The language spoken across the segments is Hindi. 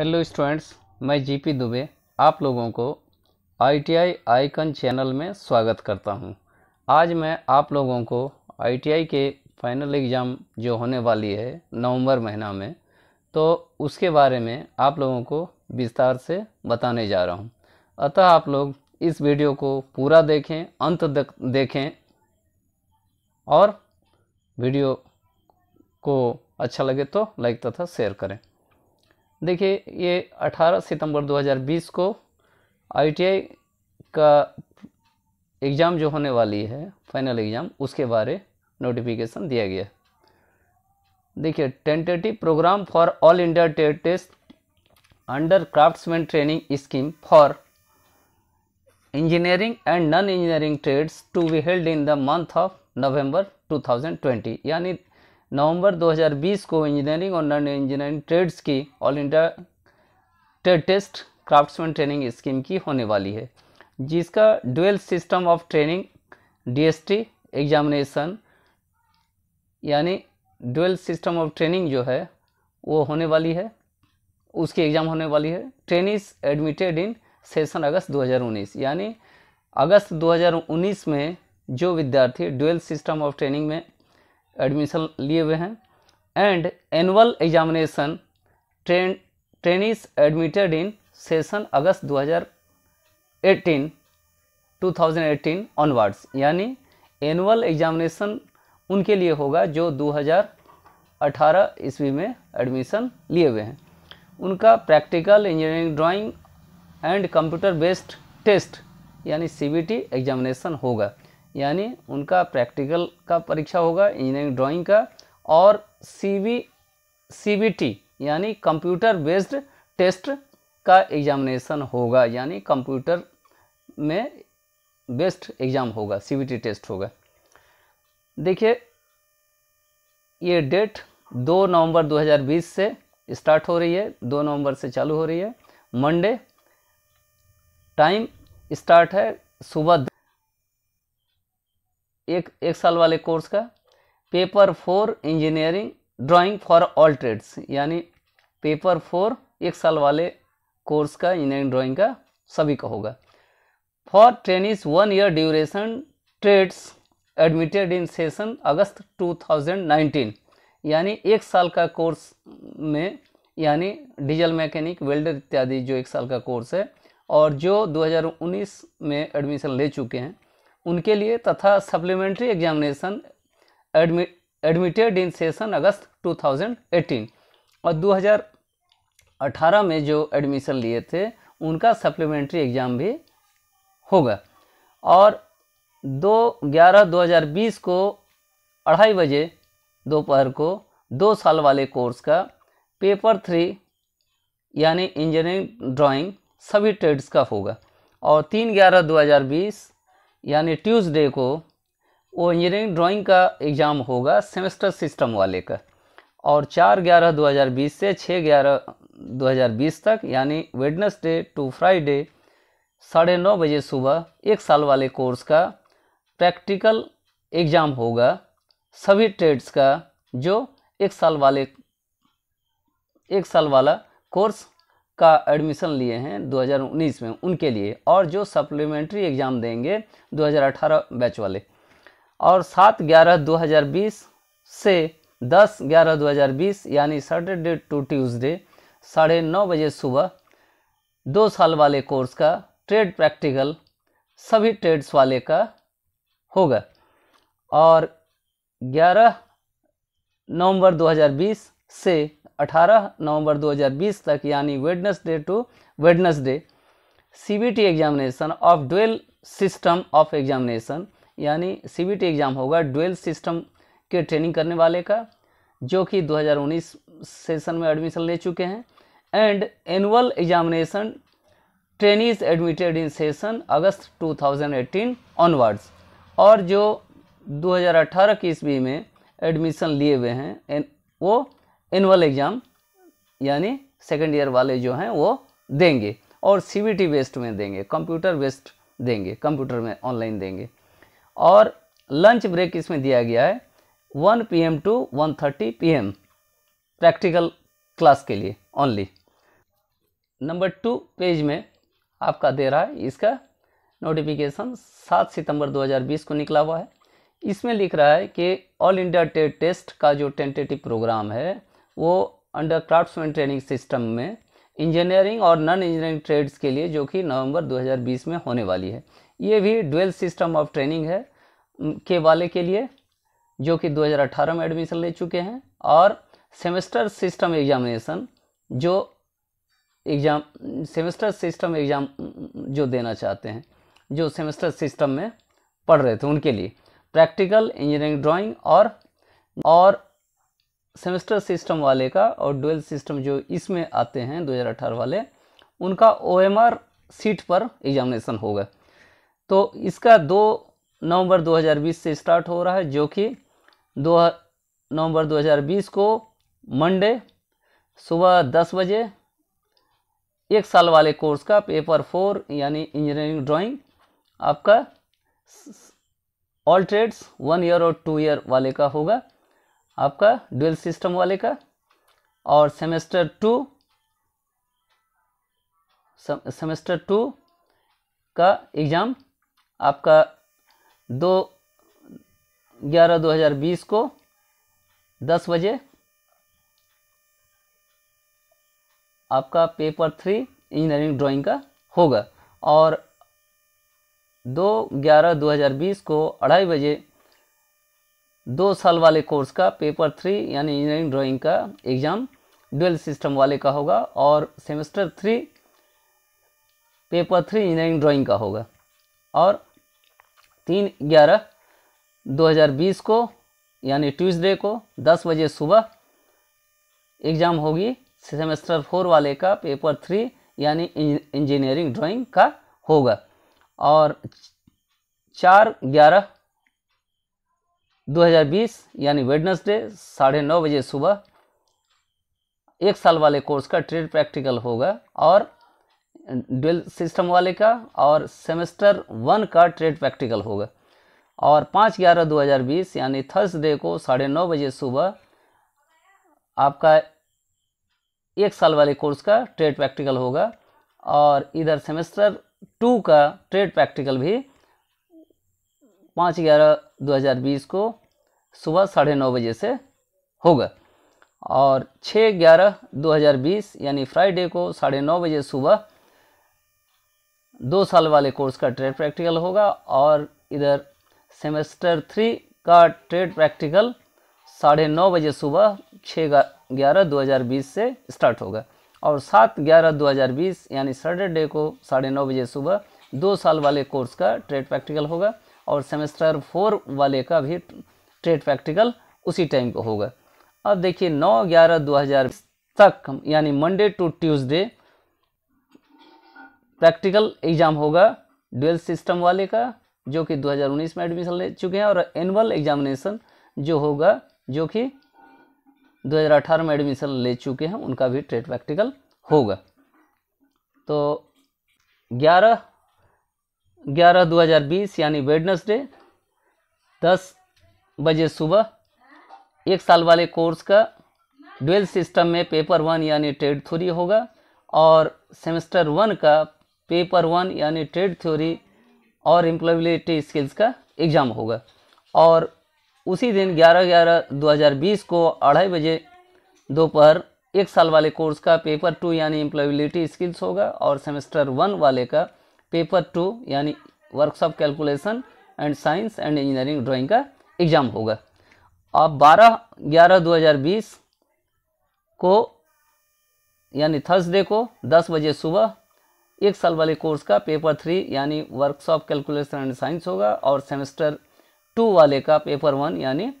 हेलो स्टूडेंट्स मैं जीपी दुबे आप लोगों को आईटीआई आइकन चैनल में स्वागत करता हूं। आज मैं आप लोगों को आईटीआई के फाइनल एग्ज़ाम जो होने वाली है नवंबर महीना में तो उसके बारे में आप लोगों को विस्तार से बताने जा रहा हूं। अतः आप लोग इस वीडियो को पूरा देखें अंत तक देखें और वीडियो को अच्छा लगे तो लाइक तथा शेयर करें देखिए ये 18 सितंबर 2020 को आईटीआई का एग्ज़ाम जो होने वाली है फाइनल एग्ज़ाम उसके बारे नोटिफिकेशन दिया गया देखिए tentative programme for all India test under craftsman training scheme for engineering and non engineering trades to be held in the month of November 2020 यानी नवंबर 2020 को इंजीनियरिंग और नॉन इंजीनियरिंग ट्रेड्स की all India trade test craftsman training scheme की होने वाली है जिसका dual system of training DST examination यानी डुअल सिस्टम ऑफ ट्रेनिंग जो है वो होने वाली है उसकी एग्ज़ाम होने वाली है train admitted in session August 2019 यानी अगस्त 2019 में जो विद्यार्थी डुअल सिस्टम ऑफ ट्रेनिंग में एडमिशन लिए हुए हैं and annual examination train trainees admitted in session August 2018 2018 onwards यानी एनुअल एग्जामिनेशन उनके लिए होगा जो 2018 ईस्वी में एडमिशन लिए हुए हैं उनका practical engineering drawing and computer based test यानी सी एग्जामिनेशन होगा यानी उनका प्रैक्टिकल का परीक्षा होगा इंजीनियरिंग ड्राइंग का और सी सीबीटी यानी कंप्यूटर बेस्ड टेस्ट का एग्जामिनेशन होगा यानी कंप्यूटर में बेस्ट एग्ज़ाम होगा सी टेस्ट होगा देखिए ये डेट 2 नवंबर 2020 से स्टार्ट हो रही है 2 नवंबर से चालू हो रही है मंडे टाइम स्टार्ट है सुबह एक एक साल वाले कोर्स का paper four engineering drawing for all trades यानी पेपर फोर एक साल वाले कोर्स का इंजीनियरिंग ड्राइंग का सभी का होगा for trainees one year duration trades admitted in session August 2019 यानी एक साल का कोर्स में यानी डीजल मैकेनिक वेल्डर इत्यादि जो एक साल का कोर्स है और जो 2019 में एडमिशन ले चुके हैं उनके लिए तथा supplementary examination admitted in session August 2018 और 2018 में जो एडमिशन लिए थे उनका सप्लीमेंट्री एग्ज़ाम भी होगा और दो ग्यारह दो हज़ार बीस को अढ़ाई बजे दोपहर को दो साल वाले कोर्स का पेपर थ्री यानी इंजीनियरिंग ड्राइंग सभी ट्रेड्स का होगा और तीन ग्यारह दो हज़ार बीस यानी ट्यूसडे को वो इंजीनियरिंग ड्राइंग का एग्ज़ाम होगा सेमेस्टर सिस्टम वाले का और चार ग्यारह दो हज़ार बीस से छः ग्यारह दो हज़ार बीस तक यानी वेडनेसडे टू फ्राइडे साढ़े नौ बजे सुबह एक साल वाले कोर्स का प्रैक्टिकल एग्ज़ाम होगा सभी ट्रेड्स का जो एक साल वाले एक साल वाला कोर्स का एडमिशन लिए हैं 2019 में उनके लिए और जो सप्लीमेंट्री एग्ज़ाम देंगे 2018 बैच वाले और सात ग्यारह 2020 से दस ग्यारह 2020 यानी सैटरडे टू ट्यूसडे साढ़े नौ बजे सुबह दो साल वाले कोर्स का ट्रेड प्रैक्टिकल सभी ट्रेड्स वाले का होगा और ग्यारह नवंबर 2020 से 18 नवंबर 2020 तक यानी Wednesday to Wednesday CBT examination of dual system of examination यानी सीबीटी एग्ज़ाम होगा डुएल सिस्टम के ट्रेनिंग करने वाले का जो कि 2019 सेशन में एडमिशन ले चुके हैं and annual examination trainees admitted in session August 2018 onwards और जो 2018 की ईस्वी में एडमिशन लिए हुए हैं वो एनुअल एग्ज़ाम यानी सेकेंड ईयर वाले जो हैं वो देंगे और सी बी टी बेस्ड में देंगे कंप्यूटर बेस्ड देंगे कंप्यूटर में ऑनलाइन देंगे और लंच ब्रेक इसमें दिया गया है 1 PM to 1:30 M practical class के लिए ओनली नंबर टू पेज में आपका दे रहा है इसका नोटिफिकेशन 7 सितंबर 2020 को निकला हुआ है इसमें लिख रहा है कि ऑल इंडिया टेट टेस्ट का जो टेंटेटिव प्रोग्राम है वो अंडर क्राफ्ट्समैन ट्रेनिंग सिस्टम में इंजीनियरिंग और नॉन इंजीनियरिंग ट्रेड्स के लिए जो कि नवंबर 2020 में होने वाली है ये भी डुअल सिस्टम ऑफ ट्रेनिंग है के वाले के लिए जो कि 2018 में एडमिशन ले चुके हैं और सेमेस्टर सिस्टम एग्जामिनेशन जो एग्ज़ाम सेमेस्टर सिस्टम एग्ज़ाम जो देना चाहते हैं जो सेमेस्टर सिस्टम में पढ़ रहे थे उनके लिए प्रैक्टिकल इंजीनियरिंग ड्राइंग और और सेमेस्टर सिस्टम वाले का और डुअल सिस्टम जो इसमें आते हैं 2018 वाले उनका ओएमआर सीट पर एग्जामिनेशन होगा तो इसका दो नवंबर 2020 से स्टार्ट हो रहा है जो कि दो नवंबर 2020 को मंडे सुबह दस बजे एक साल वाले कोर्स का पेपर फोर यानी इंजीनियरिंग ड्राइंग आपका ऑल ट्रेड्स वन ईयर और टू ईयर वाले का होगा आपका ड्यूल सिस्टम वाले का और सेमेस्टर टू सेमेस्टर टू का एग्ज़ाम आपका दो ग्यारह दो हज़ार बीस को दस बजे आपका पेपर थ्री इंजीनियरिंग ड्राइंग का होगा और दो ग्यारह दो हज़ार बीस को अढ़ाई बजे दो साल वाले कोर्स का पेपर थ्री यानी इंजीनियरिंग ड्राइंग का एग्ज़ाम डुअल सिस्टम वाले का होगा और semester three paper three engineering drawing का होगा और तीन ग्यारह 2020 को यानी ट्यूसडे को 10 बजे सुबह एग्ज़ाम होगी सेमेस्टर फोर वाले का पेपर थ्री यानी इंजीनियरिंग ड्राइंग का होगा और चार ग्यारह 2020 यानी वेडनेसडे साढ़े नौ बजे सुबह एक साल वाले कोर्स का ट्रेड प्रैक्टिकल होगा और डेल सिस्टम वाले का और सेमेस्टर वन का ट्रेड प्रैक्टिकल होगा और पाँच ग्यारह दो हज़ार बीस यानी थर्सडे को साढ़े नौ बजे सुबह आपका एक साल वाले कोर्स का ट्रेड प्रैक्टिकल होगा और इधर सेमेस्टर टू का ट्रेड प्रैक्टिकल भी पाँच ग्यारह दो हज़ार बीस को सुबह साढ़े नौ बजे से होगा और छः ग्यारह दो हज़ार बीस यानी फ्राइडे को साढ़े नौ बजे सुबह दो साल वाले कोर्स का ट्रेड प्रैक्टिकल होगा और इधर सेमेस्टर थ्री का ट्रेड प्रैक्टिकल साढ़े नौ बजे सुबह छः ग्यारह दो हज़ार बीस से स्टार्ट होगा और सात ग्यारह दो हज़ार बीस यानी सैटरडे को साढ़े नौ बजे सुबह दो साल वाले कोर्स का ट्रेड प्रैक्टिकल होगा और सेमेस्टर फोर वाले का भी ट्रेड प्रैक्टिकल उसी टाइम पर होगा अब देखिए नौ ग्यारह दो हज़ार तक यानी Monday to Tuesday practical exam होगा डुअल सिस्टम वाले का जो कि 2019 में एडमिशन ले चुके हैं और एनुअल एग्जामिनेशन जो होगा जो कि 2018 में एडमिशन ले चुके हैं उनका भी ट्रेड प्रैक्टिकल होगा तो 11 ग्यारह दो हज़ार बीस यानी वेडनसडे दस बजे सुबह एक साल वाले कोर्स का डुअल सिस्टम में पेपर वन यानी ट्रेड थ्योरी होगा और सेमेस्टर वन का पेपर वन यानी ट्रेड थ्योरी और एम्प्लॉयबिलिटी स्किल्स का एग्ज़ाम होगा और उसी दिन ग्यारह ग्यारह दो हज़ार बीस को अढ़ाई बजे दोपहर एक साल वाले कोर्स का पेपर टू यानी एम्प्लॉयबिलिटी स्किल्स होगा और सेमेस्टर वन वाले का पेपर टू यानी workshop calculation and science and engineering drawing का एग्ज़ाम होगा आप 12 ग्यारह 2020 को यानी थर्सडे को 10 बजे सुबह एक साल वाले कोर्स का पेपर थ्री यानी वर्कशॉप कैलकुलेशन एंड साइंस होगा और सेमेस्टर टू वाले का पेपर वन यानी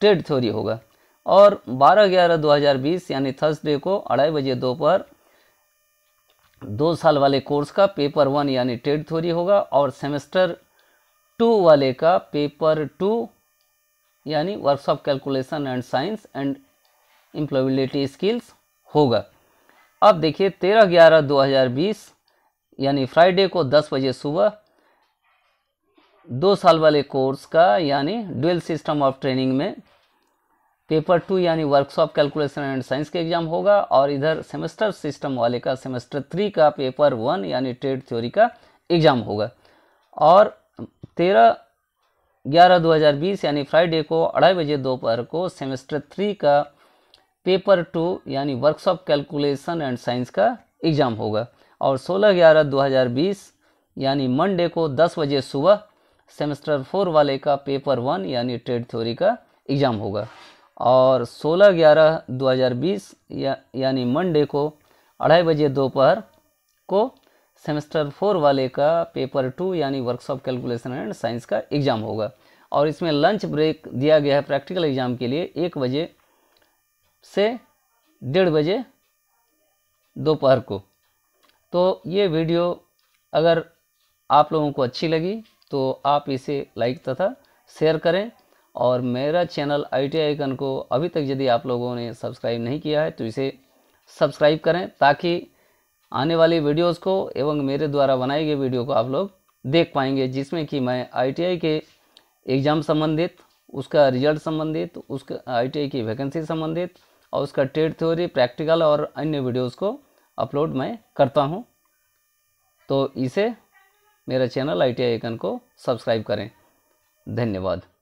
ट्रेड थ्योरी होगा और 12 ग्यारह 2020 यानी थर्सडे को अढ़ाई बजे दोपहर दो साल वाले कोर्स का पेपर वन यानी टेड थ्योरी होगा और सेमेस्टर टू वाले का पेपर टू यानी workshop calculation and science and employability skills होगा अब देखिए तेरह ग्यारह दो हज़ार बीस यानी फ्राइडे को दस बजे सुबह दो साल वाले कोर्स का यानी ड्यूल सिस्टम ऑफ ट्रेनिंग में पेपर टू यानी वर्कशॉप कैलकुलेशन एंड साइंस का एग्जाम होगा और इधर सेमेस्टर सिस्टम वाले का सेमेस्टर थ्री का पेपर वन यानी ट्रेड थ्योरी का एग्जाम होगा और तेरह ग्यारह दो हज़ार बीस यानी फ्राइडे को अढ़ाई बजे दोपहर को सेमेस्टर थ्री का पेपर टू यानी वर्कशॉप कैलकुलेशन एंड साइंस का एग्ज़ाम होगा और सोलह ग्यारह दो हज़ार बीस यानी मंडे को दस बजे सुबह सेमेस्टर फोर वाले का पेपर वन यानी ट्रेड थ्योरी का एग्ज़ाम होगा और 16 ग्यारह 2020 या यानी मंडे को अढ़ाई बजे दोपहर को सेमेस्टर फोर वाले का पेपर टू यानी वर्कशॉप कैलकुलेशन एंड साइंस का एग्ज़ाम होगा और इसमें लंच ब्रेक दिया गया है प्रैक्टिकल एग्ज़ाम के लिए एक बजे से डेढ़ बजे दोपहर को तो ये वीडियो अगर आप लोगों को अच्छी लगी तो आप इसे लाइक तथा शेयर करें और मेरा चैनल आई टी आइकन को अभी तक यदि आप लोगों ने सब्सक्राइब नहीं किया है तो इसे सब्सक्राइब करें ताकि आने वाली वीडियोस को एवं मेरे द्वारा बनाई गई वीडियो को आप लोग देख पाएंगे जिसमें कि मैं आईटीआई के एग्ज़ाम संबंधित उसका रिजल्ट संबंधित उसका आईटीआई की वैकेंसी संबंधित और उसका ट्रेड थ्योरी प्रैक्टिकल और अन्य वीडियोस को अपलोड मैं करता हूं तो इसे मेरा चैनल आई टी आइकन को सब्सक्राइब करें धन्यवाद